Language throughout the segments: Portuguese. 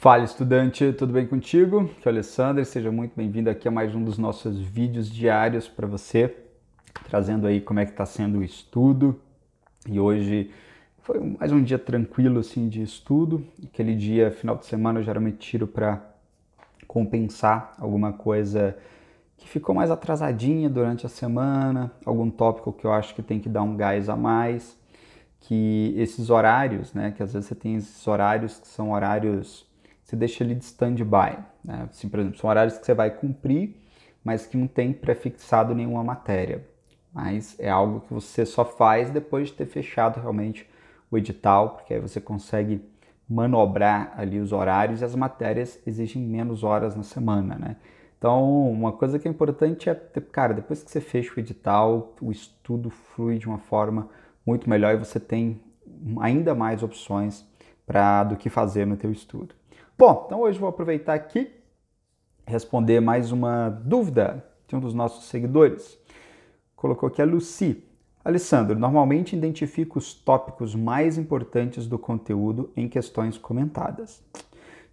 Fala estudante, tudo bem contigo? Aqui é o Alessandro, seja muito bem-vindo aqui a mais um dos nossos vídeos diários para você, trazendo aí como é que está sendo o estudo. E hoje foi mais um dia tranquilo assim de estudo. Aquele dia, final de semana, eu geralmente tiro para compensar alguma coisa que ficou mais atrasadinha durante a semana, algum tópico que eu acho que tem que dar um gás a mais, que esses horários, né, que às vezes você tem esses horários que são horários você deixa ele de stand-by. Né? Assim, por exemplo, são horários que você vai cumprir, mas que não tem prefixado nenhuma matéria. Mas é algo que você só faz depois de ter fechado realmente o edital, porque aí você consegue manobrar ali os horários e as matérias exigem menos horas na semana, né? Então, uma coisa que é importante é, cara, depois que você fecha o edital, o estudo flui de uma forma muito melhor e você tem ainda mais opções para do que fazer no teu estudo. Bom, então hoje vou aproveitar aqui responder mais uma dúvida de um dos nossos seguidores. Colocou aqui a Lucy. Alessandro, normalmente identifico os tópicos mais importantes do conteúdo em questões comentadas.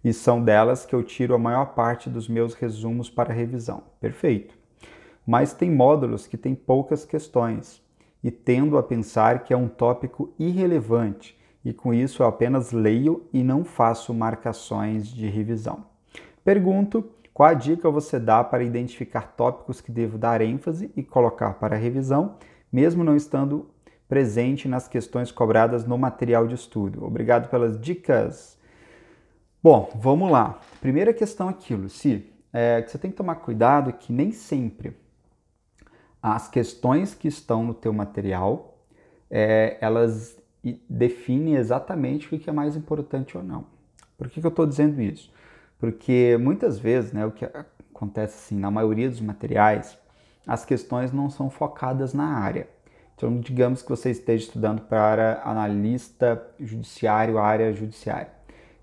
E são delas que eu tiro a maior parte dos meus resumos para revisão. Perfeito. Mas tem módulos que têm poucas questões e tendo a pensar que é um tópico irrelevante e com isso eu apenas leio e não faço marcações de revisão. Pergunto qual a dica você dá para identificar tópicos que devo dar ênfase e colocar para revisão, mesmo não estando presente nas questões cobradas no material de estudo. Obrigado pelas dicas. Bom, vamos lá. Primeira questão é aqui, Luci, é que você tem que tomar cuidado que nem sempre as questões que estão no teu material, é, elas e define exatamente o que é mais importante ou não. Por que, que eu estou dizendo isso? Porque muitas vezes, né, o que acontece assim, na maioria dos materiais, as questões não são focadas na área. Então, digamos que você esteja estudando para analista judiciário, área judiciária.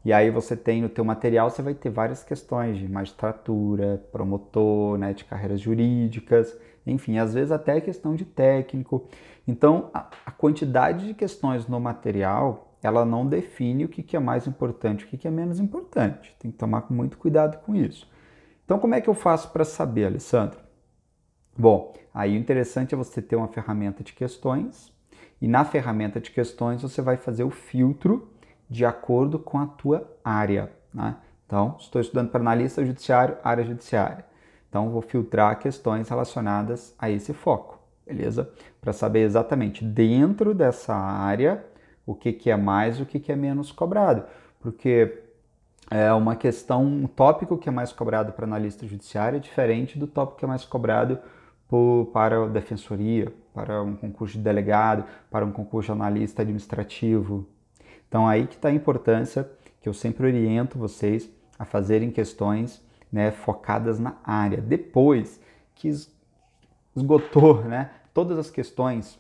E aí você tem no teu material, você vai ter várias questões de magistratura, promotor, né, de carreiras jurídicas, enfim, às vezes até questão de técnico. Então, a, quantidade de questões no material ela não define o que, que é mais importante, o que, que é menos importante. Tem que tomar muito cuidado com isso. Então, como é que eu faço para saber, Alessandro? Bom, aí o interessante é você ter uma ferramenta de questões e na ferramenta de questões você vai fazer o filtro de acordo com a tua área. Né? Então, estou estudando para analista judiciário, área judiciária. Então, vou filtrar questões relacionadas a esse foco, beleza? Para saber exatamente dentro dessa área o que, que é mais e o que, que é menos cobrado, porque é uma questão, um tópico que é mais cobrado para analista judiciário é diferente do tópico que é mais cobrado por, para a defensoria, para um concurso de delegado, para um concurso de analista administrativo. Então aí que está a importância que eu sempre oriento vocês a fazerem questões né, focadas na área. Depois que esgotou né, todas as questões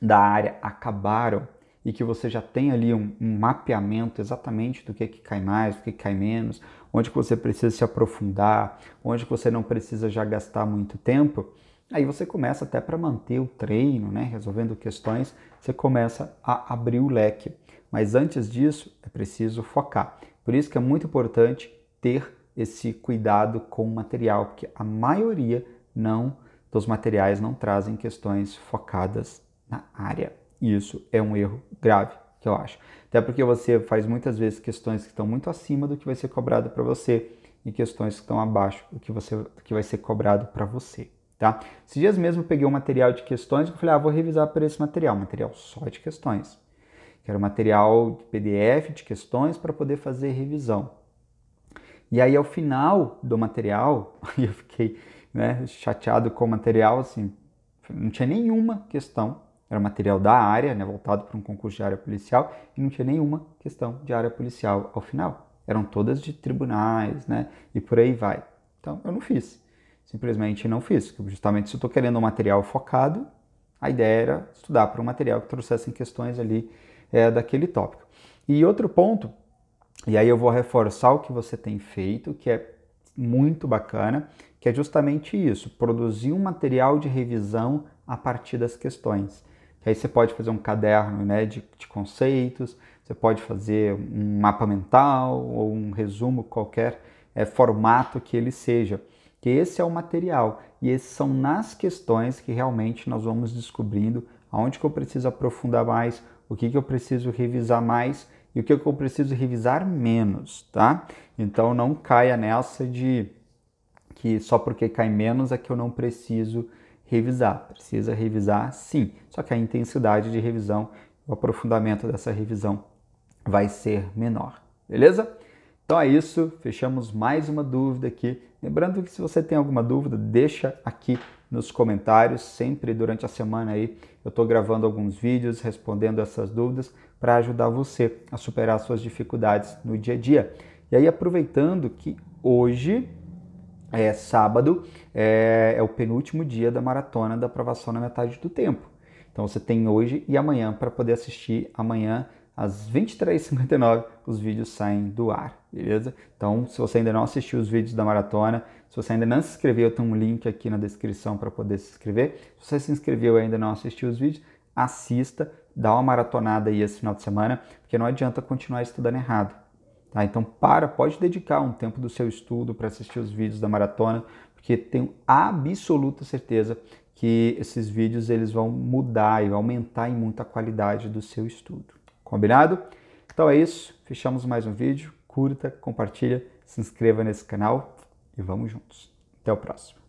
da área acabaram e que você já tem ali um, um mapeamento exatamente do que, é que cai mais, do que, é que cai menos, onde que você precisa se aprofundar, onde que você não precisa já gastar muito tempo, aí você começa até para manter o treino, né, resolvendo questões, você começa a abrir o leque. Mas antes disso, é preciso focar. Por isso que é muito importante ter esse cuidado com o material, porque a maioria não dos materiais não trazem questões focadas na área. E isso é um erro grave, que eu acho. Até porque você faz muitas vezes questões que estão muito acima do que vai ser cobrado para você e questões que estão abaixo do que, você, do que vai ser cobrado para você. Tá? Esses dias mesmo eu peguei um material de questões e falei, ah, vou revisar para esse material, material só de questões. Quero material de PDF de questões para poder fazer revisão. E aí, ao final do material, eu fiquei né, chateado com o material, assim, não tinha nenhuma questão. Era material da área, né, voltado para um concurso de área policial, e não tinha nenhuma questão de área policial ao final. Eram todas de tribunais, né, e por aí vai. Então, eu não fiz. Simplesmente não fiz. Justamente se eu estou querendo um material focado, a ideia era estudar para um material que trouxesse questões ali é, daquele tópico. E outro ponto e aí eu vou reforçar o que você tem feito, que é muito bacana, que é justamente isso, produzir um material de revisão a partir das questões. E aí você pode fazer um caderno né, de, de conceitos, você pode fazer um mapa mental ou um resumo qualquer é, formato que ele seja. Que esse é o material e esses são nas questões que realmente nós vamos descobrindo aonde que eu preciso aprofundar mais, o que, que eu preciso revisar mais e o que eu preciso revisar menos, tá? Então não caia nessa de que só porque cai menos é que eu não preciso revisar. Precisa revisar sim, só que a intensidade de revisão, o aprofundamento dessa revisão vai ser menor, beleza? Então é isso, fechamos mais uma dúvida aqui. Lembrando que se você tem alguma dúvida, deixa aqui nos comentários, sempre durante a semana aí eu estou gravando alguns vídeos respondendo essas dúvidas para ajudar você a superar suas dificuldades no dia a dia. E aí aproveitando que hoje é sábado, é, é o penúltimo dia da maratona da aprovação na metade do tempo. Então você tem hoje e amanhã para poder assistir amanhã às 23h59 os vídeos saem do ar, beleza? Então, se você ainda não assistiu os vídeos da maratona, se você ainda não se inscreveu, tem um link aqui na descrição para poder se inscrever. Se você se inscreveu e ainda não assistiu os vídeos, assista, dá uma maratonada aí esse final de semana, porque não adianta continuar estudando errado. Tá? Então, para, pode dedicar um tempo do seu estudo para assistir os vídeos da maratona, porque tenho absoluta certeza que esses vídeos eles vão mudar e aumentar em muita qualidade do seu estudo. Combinado? Então é isso, fechamos mais um vídeo. Curta, compartilha, se inscreva nesse canal e vamos juntos. Até o próximo.